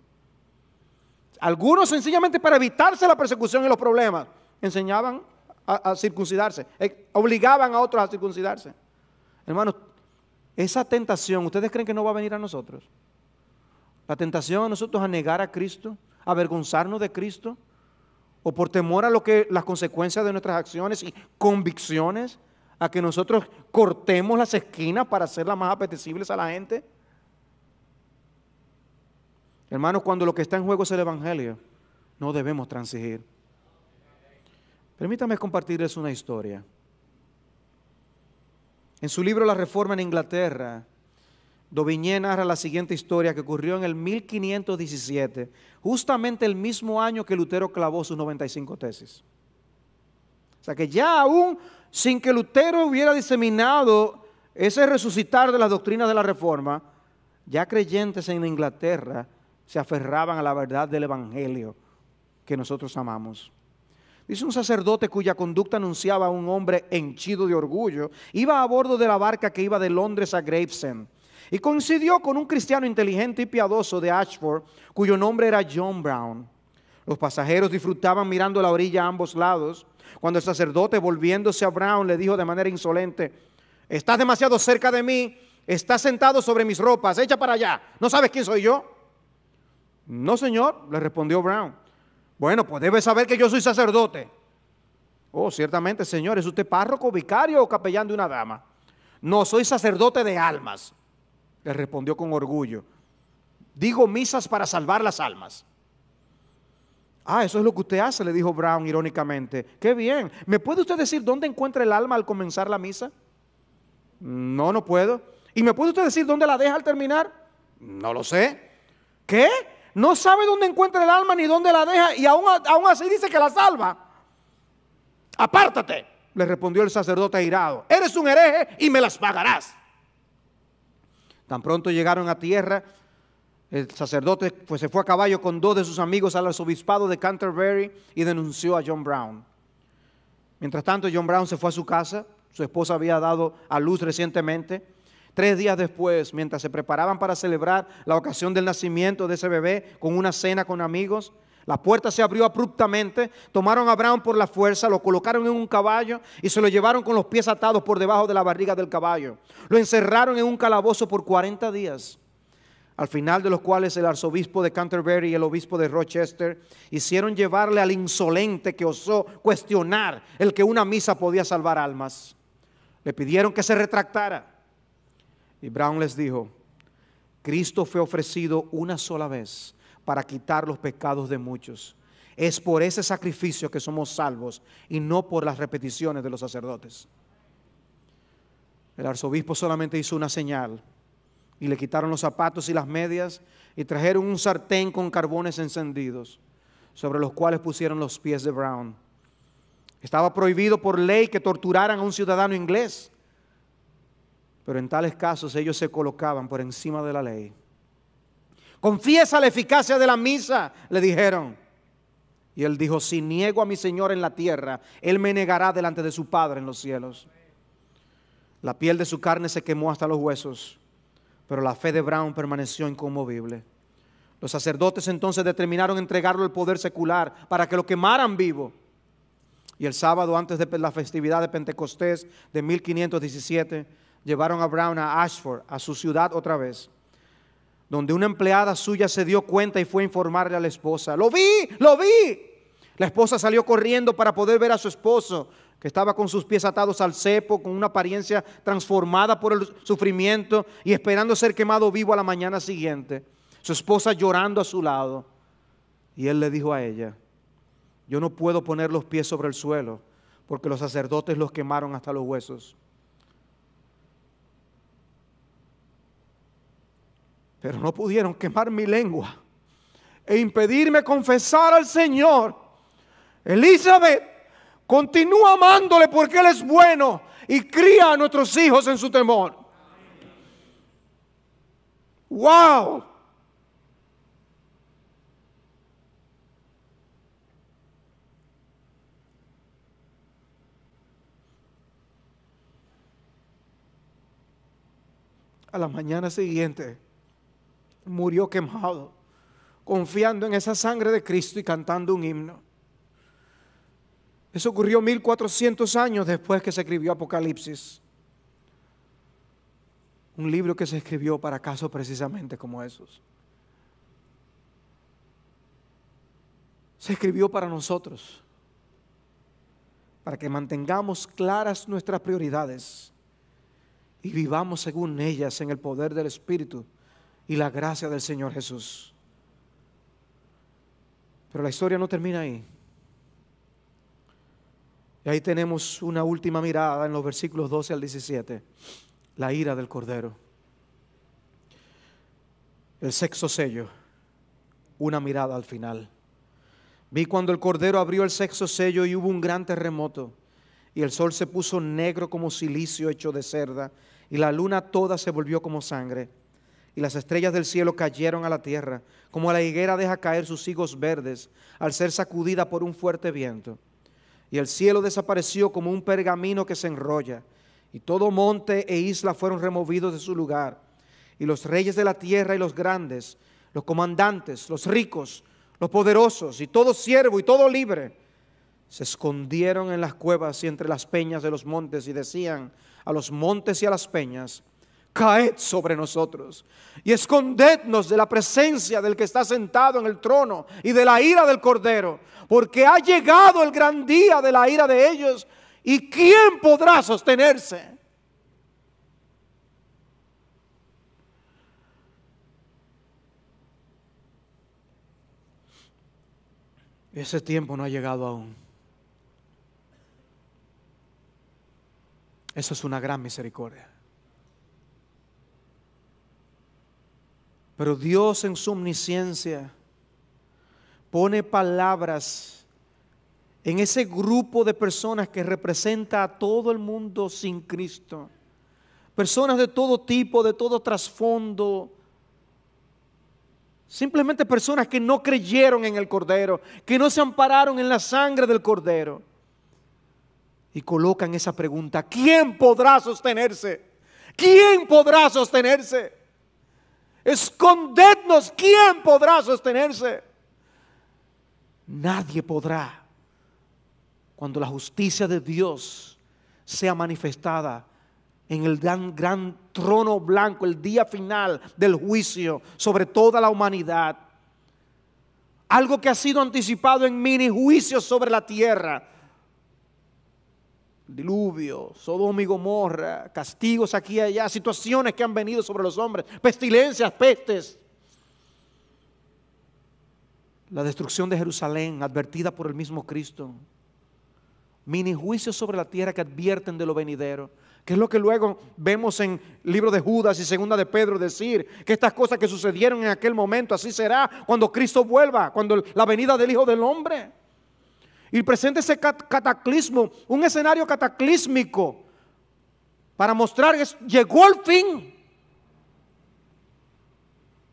Algunos sencillamente para evitarse la persecución y los problemas, enseñaban a, circuncidarse, eh, obligaban a otros a circuncidarse. Hermanos, esa tentación, ¿ustedes creen que no va a venir a nosotros? La tentación a nosotros a negar a Cristo, a avergonzarnos de Cristo, o por temor a lo que las consecuencias de nuestras acciones y convicciones, a que nosotros cortemos las esquinas para hacerlas más apetecibles a la gente. Hermanos, cuando lo que está en juego es el Evangelio, no debemos transigir. Permítame compartirles una historia. En su libro La Reforma en Inglaterra, Dovigné narra la siguiente historia que ocurrió en el 1517, justamente el mismo año que Lutero clavó sus 95 tesis. O sea que ya aún sin que Lutero hubiera diseminado ese resucitar de las doctrinas de la Reforma, ya creyentes en Inglaterra se aferraban a la verdad del Evangelio que nosotros amamos. Dice un sacerdote cuya conducta anunciaba a un hombre henchido de orgullo, iba a bordo de la barca que iba de Londres a Gravesend y coincidió con un cristiano inteligente y piadoso de Ashford, cuyo nombre era John Brown. Los pasajeros disfrutaban mirando la orilla a ambos lados, cuando el sacerdote, volviéndose a Brown, le dijo de manera insolente, estás demasiado cerca de mí, estás sentado sobre mis ropas, echa para allá, ¿no sabes quién soy yo? No, señor, le respondió Brown. Bueno, pues debe saber que yo soy sacerdote. Oh, ciertamente, señor, ¿es usted párroco, vicario o capellán de una dama? No, soy sacerdote de almas. Le respondió con orgullo, digo misas para salvar las almas. Ah, eso es lo que usted hace, le dijo Brown irónicamente. Qué bien. ¿Me puede usted decir dónde encuentra el alma al comenzar la misa? No, no puedo. ¿Y me puede usted decir dónde la deja al terminar? No lo sé. ¿Qué? No sabe dónde encuentra el alma ni dónde la deja y aún, así dice que la salva. Apártate, le respondió el sacerdote airado. Eres un hereje y me las pagarás. Tan pronto llegaron a tierra, el sacerdote pues, se fue a caballo con dos de sus amigos al arzobispado de Canterbury y denunció a John Brown. Mientras tanto, John Brown se fue a su casa, su esposa había dado a luz recientemente. Tres días después, mientras se preparaban para celebrar la ocasión del nacimiento de ese bebé con una cena con amigos, la puerta se abrió abruptamente, tomaron a Brown por la fuerza, lo colocaron en un caballo y se lo llevaron con los pies atados por debajo de la barriga del caballo. Lo encerraron en un calabozo por 40 días, al final de los cuales el arzobispo de Canterbury y el obispo de Rochester hicieron llevarle al insolente que osó cuestionar el que una misa podía salvar almas. Le pidieron que se retractara. Y Brown les dijo, Cristo fue ofrecido una sola vez para quitar los pecados de muchos. Es por ese sacrificio que somos salvos y no por las repeticiones de los sacerdotes. El arzobispo solamente hizo una señal y le quitaron los zapatos y las medias y trajeron un sartén con carbones encendidos sobre los cuales pusieron los pies de Brown. Estaba prohibido por ley que torturaran a un ciudadano inglés, pero en tales casos ellos se colocaban por encima de la ley Confiesa la eficacia de la misa, le dijeron. Y él dijo, si niego a mi Señor en la tierra, él me negará delante de su Padre en los cielos. La piel de su carne se quemó hasta los huesos, pero la fe de Brown permaneció inconmovible. Los sacerdotes entonces determinaron entregarlo al poder secular para que lo quemaran vivo. Y el sábado, antes de la festividad de Pentecostés de 1517, llevaron a Brown a Ashford, a su ciudad otra vez donde una empleada suya se dio cuenta y fue a informarle a la esposa. Lo vi, lo vi. La esposa salió corriendo para poder ver a su esposo, que estaba con sus pies atados al cepo, con una apariencia transformada por el sufrimiento y esperando ser quemado vivo a la mañana siguiente. Su esposa llorando a su lado. Y él le dijo a ella, yo no puedo poner los pies sobre el suelo, porque los sacerdotes los quemaron hasta los huesos. pero no pudieron quemar mi lengua e impedirme confesar al Señor. Elizabeth continúa amándole porque Él es bueno y cría a nuestros hijos en su temor. ¡Wow! A la mañana siguiente, murió quemado, confiando en esa sangre de Cristo y cantando un himno. Eso ocurrió 1400 años después que se escribió Apocalipsis. Un libro que se escribió para casos precisamente como esos. Se escribió para nosotros, para que mantengamos claras nuestras prioridades y vivamos según ellas en el poder del Espíritu y la gracia del Señor Jesús. Pero la historia no termina ahí. Y ahí tenemos una última mirada en los versículos 12 al 17, la ira del Cordero. El sexto sello, una mirada al final. Vi cuando el Cordero abrió el sexto sello y hubo un gran terremoto, y el sol se puso negro como silicio hecho de cerda, y la luna toda se volvió como sangre y las estrellas del cielo cayeron a la tierra, como la higuera deja caer sus higos verdes al ser sacudida por un fuerte viento. Y el cielo desapareció como un pergamino que se enrolla, y todo monte e isla fueron removidos de su lugar, y los reyes de la tierra y los grandes, los comandantes, los ricos, los poderosos, y todo siervo y todo libre, se escondieron en las cuevas y entre las peñas de los montes, y decían a los montes y a las peñas, caed sobre nosotros y escondednos de la presencia del que está sentado en el trono y de la ira del Cordero, porque ha llegado el gran día de la ira de ellos y quién podrá sostenerse. Ese tiempo no ha llegado aún. Eso es una gran misericordia. Pero Dios en su omnisciencia pone palabras en ese grupo de personas que representa a todo el mundo sin Cristo. Personas de todo tipo, de todo trasfondo. Simplemente personas que no creyeron en el Cordero, que no se ampararon en la sangre del Cordero. Y colocan esa pregunta, ¿quién podrá sostenerse? ¿Quién podrá sostenerse? Escondednos, ¿quién podrá sostenerse? Nadie podrá. Cuando la justicia de Dios sea manifestada en el gran, gran trono blanco, el día final del juicio sobre toda la humanidad. Algo que ha sido anticipado en mini juicios sobre la tierra diluvio, Sodoma y Gomorra, castigos aquí y allá, situaciones que han venido sobre los hombres, pestilencias, pestes. La destrucción de Jerusalén, advertida por el mismo Cristo. Mini juicios sobre la tierra que advierten de lo venidero. Que es lo que luego vemos en el libro de Judas y segunda de Pedro decir, que estas cosas que sucedieron en aquel momento, así será cuando Cristo vuelva, cuando la venida del Hijo del Hombre. Y presenta ese cataclismo, un escenario cataclísmico, para mostrar que llegó el fin.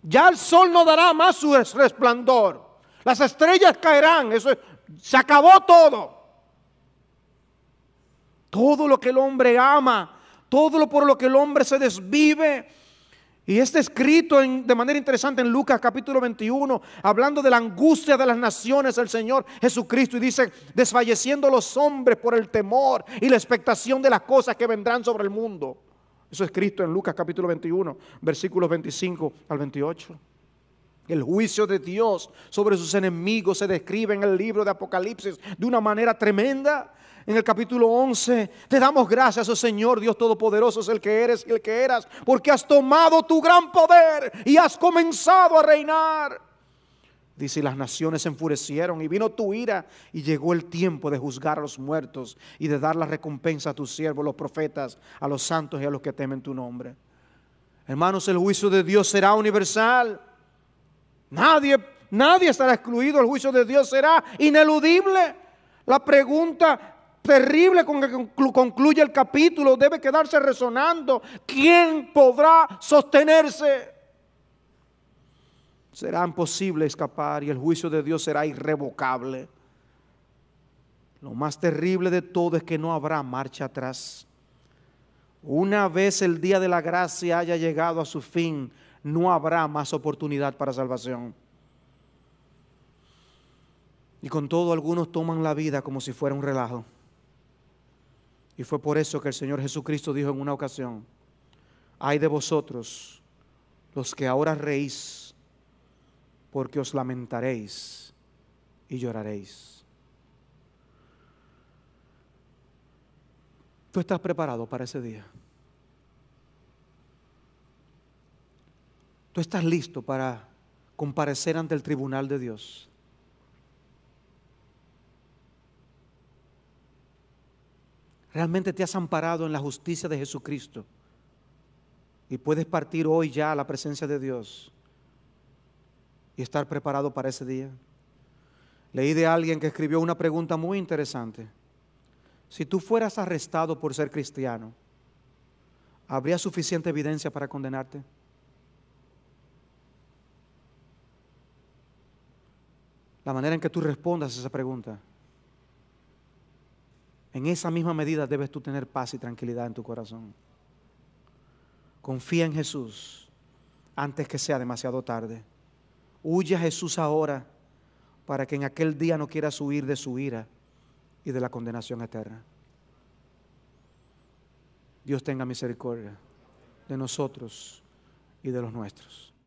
Ya el sol no dará más su resplandor. Las estrellas caerán. Eso se acabó todo. Todo lo que el hombre ama, todo lo por lo que el hombre se desvive, y está escrito de manera interesante en Lucas capítulo 21, hablando de la angustia de las naciones, el Señor Jesucristo, y dice, desfalleciendo los hombres por el temor y la expectación de las cosas que vendrán sobre el mundo. Eso es escrito en Lucas capítulo 21, versículos 25 al 28. El juicio de Dios sobre sus enemigos se describe en el libro de Apocalipsis de una manera tremenda en el capítulo 11. Te damos gracias, oh Señor, Dios Todopoderoso es el que eres y el que eras, porque has tomado tu gran poder y has comenzado a reinar. Dice, y las naciones se enfurecieron y vino tu ira y llegó el tiempo de juzgar a los muertos y de dar la recompensa a tus siervos, los profetas, a los santos y a los que temen tu nombre. Hermanos, el juicio de Dios será universal. Nadie, nadie estará excluido. El juicio de Dios será ineludible. La pregunta terrible con que concluye el capítulo debe quedarse resonando. ¿Quién podrá sostenerse? Será imposible escapar y el juicio de Dios será irrevocable. Lo más terrible de todo es que no habrá marcha atrás. Una vez el día de la gracia haya llegado a su fin, no habrá más oportunidad para salvación. Y con todo algunos toman la vida como si fuera un relajo. Y fue por eso que el Señor Jesucristo dijo en una ocasión, hay de vosotros los que ahora reís, porque os lamentaréis y lloraréis. ¿Tú estás preparado para ese día? ¿Tú estás listo para comparecer ante el tribunal de Dios? Realmente te has amparado en la justicia de Jesucristo y puedes partir hoy ya a la presencia de Dios y estar preparado para ese día. Leí de alguien que escribió una pregunta muy interesante. Si tú fueras arrestado por ser cristiano, ¿habría suficiente evidencia para condenarte? La manera en que tú respondas a esa pregunta en esa misma medida debes tú tener paz y tranquilidad en tu corazón. Confía en Jesús antes que sea demasiado tarde. Huye a Jesús ahora para que en aquel día no quieras huir de su ira y de la condenación eterna. Dios tenga misericordia de nosotros y de los nuestros.